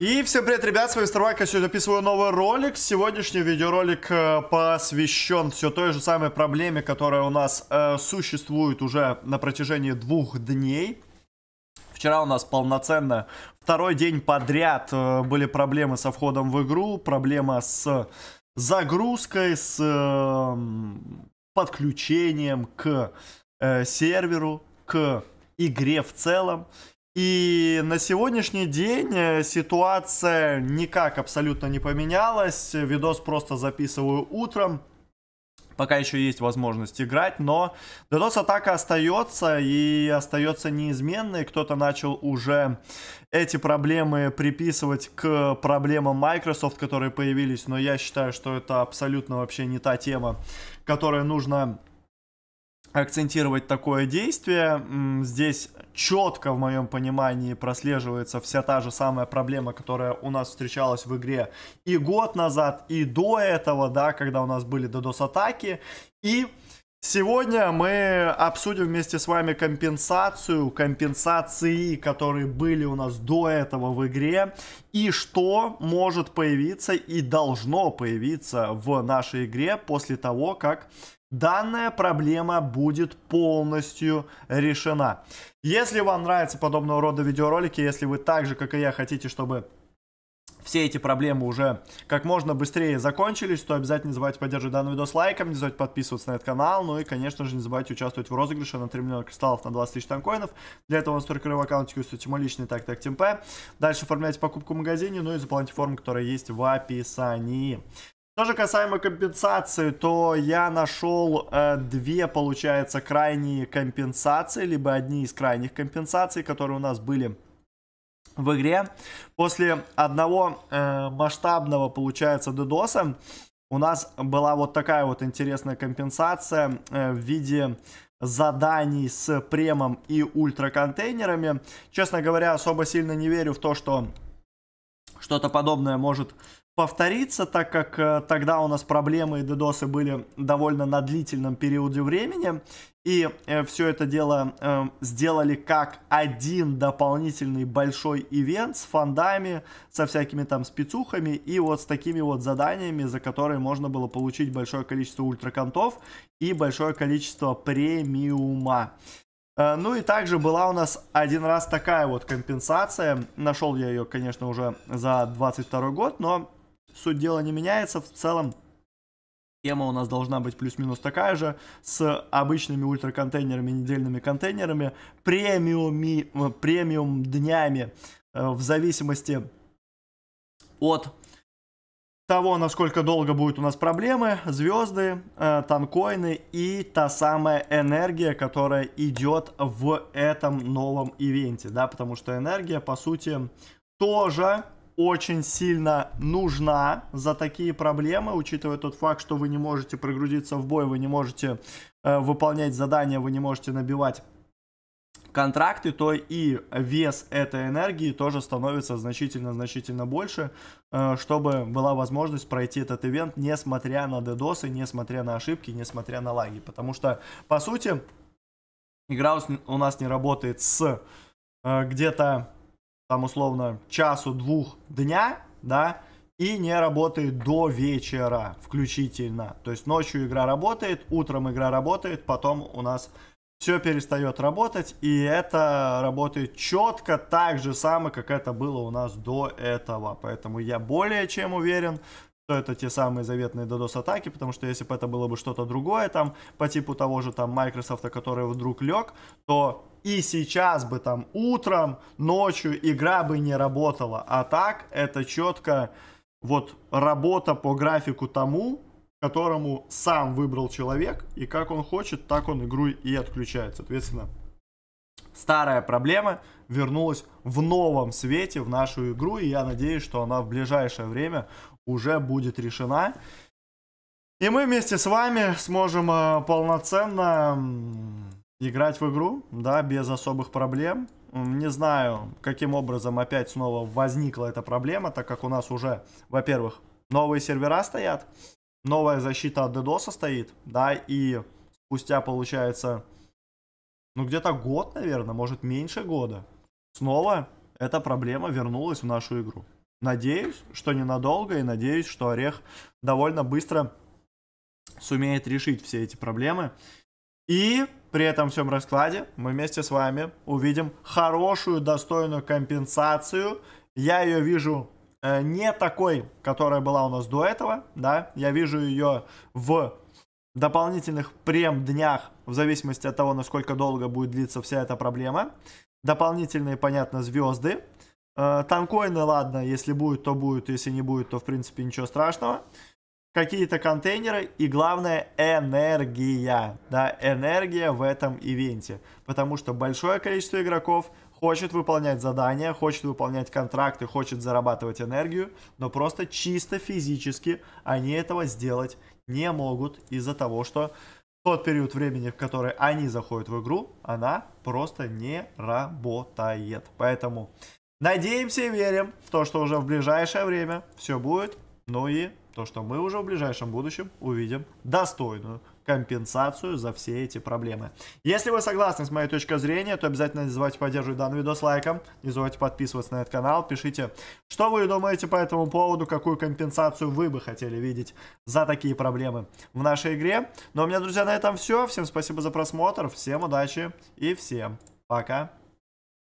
И всем привет, ребят, с вами Старвак, я сегодня записываю новый ролик. Сегодняшний видеоролик э, посвящен все той же самой проблеме, которая у нас э, существует уже на протяжении двух дней. Вчера у нас полноценно второй день подряд э, были проблемы со входом в игру, проблема с загрузкой, с э, подключением к э, серверу, к игре в целом. И на сегодняшний день э, ситуация никак абсолютно не поменялась. Видос просто записываю утром. Пока еще есть возможность играть, но DDoS атака остается и остается неизменной. Кто-то начал уже эти проблемы приписывать к проблемам Microsoft, которые появились, но я считаю, что это абсолютно вообще не та тема, которая нужна акцентировать такое действие. Здесь четко, в моем понимании, прослеживается вся та же самая проблема, которая у нас встречалась в игре и год назад, и до этого, да, когда у нас были DDoS-атаки. И сегодня мы обсудим вместе с вами компенсацию, компенсации, которые были у нас до этого в игре, и что может появиться и должно появиться в нашей игре после того, как данная проблема будет полностью решена. Если вам нравятся подобного рода видеоролики, если вы так же, как и я, хотите, чтобы все эти проблемы уже как можно быстрее закончились, то обязательно не забывайте поддерживать данный видос лайком, не забывайте подписываться на этот канал, ну и, конечно же, не забывайте участвовать в розыгрыше на 3 миллиона кристаллов на 20 тысяч танкоинов. Для этого у нас только в аккаунте устойте мой личный так так темп. Дальше оформляйте покупку в магазине, ну и заполняйте форму, которая есть в описании. Что же касаемо компенсации, то я нашел э, две, получается, крайние компенсации, либо одни из крайних компенсаций, которые у нас были в игре. После одного э, масштабного, получается, дедоса у нас была вот такая вот интересная компенсация э, в виде заданий с премом и ультраконтейнерами. Честно говоря, особо сильно не верю в то, что что-то подобное может повториться, так как э, тогда у нас проблемы и дедосы были довольно на длительном периоде времени. И э, все это дело э, сделали как один дополнительный большой ивент с фондами, со всякими там спецухами и вот с такими вот заданиями, за которые можно было получить большое количество ультраконтов и большое количество премиума. Э, ну и также была у нас один раз такая вот компенсация. Нашел я ее, конечно, уже за 22 год, но суть дела не меняется. В целом тема у нас должна быть плюс-минус такая же, с обычными ультраконтейнерами, недельными контейнерами, премиуми, э, премиум днями, э, в зависимости от того, насколько долго будут у нас проблемы, звезды, э, танкоины и та самая энергия, которая идет в этом новом ивенте, да, потому что энергия, по сути, тоже очень сильно нужна за такие проблемы, учитывая тот факт, что вы не можете прогрузиться в бой, вы не можете э, выполнять задания, вы не можете набивать контракты, то и вес этой энергии тоже становится значительно-значительно больше, э, чтобы была возможность пройти этот ивент, несмотря на дедосы, несмотря на ошибки, несмотря на лаги. Потому что, по сути, игра у нас не работает с э, где-то, там, условно, часу-двух дня, да, и не работает до вечера включительно. То есть ночью игра работает, утром игра работает, потом у нас все перестает работать, и это работает четко так же самое, как это было у нас до этого. Поэтому я более чем уверен, что это те самые заветные DDoS-атаки, потому что если бы это было бы что-то другое, там, по типу того же там Microsoft, который вдруг лег, то и сейчас бы там утром, ночью игра бы не работала. А так это четко вот работа по графику тому, которому сам выбрал человек, и как он хочет, так он игру и отключает. Соответственно, старая проблема вернулась в новом свете в нашу игру, и я надеюсь, что она в ближайшее время уже будет решена. И мы вместе с вами сможем э, полноценно играть в игру, да, без особых проблем. Не знаю, каким образом опять снова возникла эта проблема, так как у нас уже, во-первых, новые сервера стоят, новая защита от DDoS стоит, да, и спустя, получается, ну, где-то год, наверное, может, меньше года, снова эта проблема вернулась в нашу игру. Надеюсь, что ненадолго, и надеюсь, что Орех довольно быстро сумеет решить все эти проблемы. И при этом всем раскладе мы вместе с вами увидим хорошую, достойную компенсацию. Я ее вижу Э, не такой, которая была у нас до этого, да, я вижу ее в дополнительных прем-днях, в зависимости от того, насколько долго будет длиться вся эта проблема. Дополнительные, понятно, звезды. Э, танкоины, ладно, если будет, то будет, если не будет, то, в принципе, ничего страшного какие-то контейнеры и главное энергия. Да, энергия в этом ивенте. Потому что большое количество игроков хочет выполнять задания, хочет выполнять контракты, хочет зарабатывать энергию, но просто чисто физически они этого сделать не могут из-за того, что тот период времени, в который они заходят в игру, она просто не работает. Поэтому надеемся и верим в то, что уже в ближайшее время все будет. Ну и то, что мы уже в ближайшем будущем увидим достойную компенсацию за все эти проблемы. Если вы согласны с моей точкой зрения, то обязательно не забывайте поддерживать данный видос лайком, не забывайте подписываться на этот канал, пишите, что вы думаете по этому поводу, какую компенсацию вы бы хотели видеть за такие проблемы в нашей игре. Но ну, а у меня, друзья, на этом все. Всем спасибо за просмотр, всем удачи и всем пока.